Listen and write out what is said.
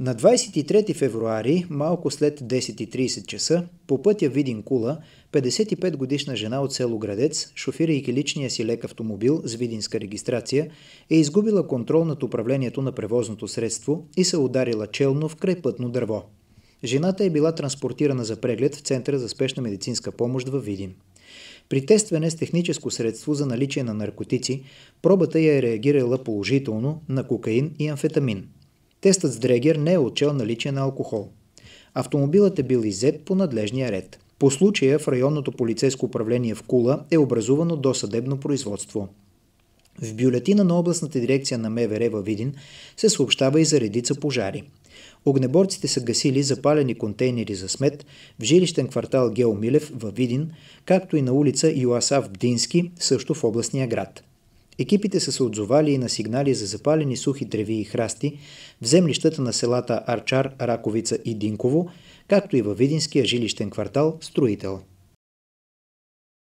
На 23 февруари, малко след 10.30 часа, по пътя Видин Кула, 55 годишна жена от село Градец, шофирайки личния си лек автомобил с видинска регистрация, е изгубила контрол над управлението на превозното средство и се ударила челно в край пътно дърво. Жената е била транспортирана за преглед в Центъра за спешна медицинска помощ във Видин. При тестване с техническо средство за наличие на наркотици, пробата я е реагирала положително на кокаин и амфетамин – Тестът с Дрегер не е отчел наличие на алкохол. Автомобилът е бил иззет по надлежния ред. По случая в районното полицейско управление в Кула е образувано досъдебно производство. В бюлетина на областната дирекция на МВР във Видин се съобщава и за редица пожари. Огнеборците са гасили запалени контейнери за смет в жилищен квартал Геомилев във Видин, както и на улица Йоасав Бдински, също в областния град – Екипите са се отзовали и на сигнали за запалени сухи треви и храсти в землищата на селата Арчар, Раковица и Динково, както и във Видинския жилищен квартал Строител.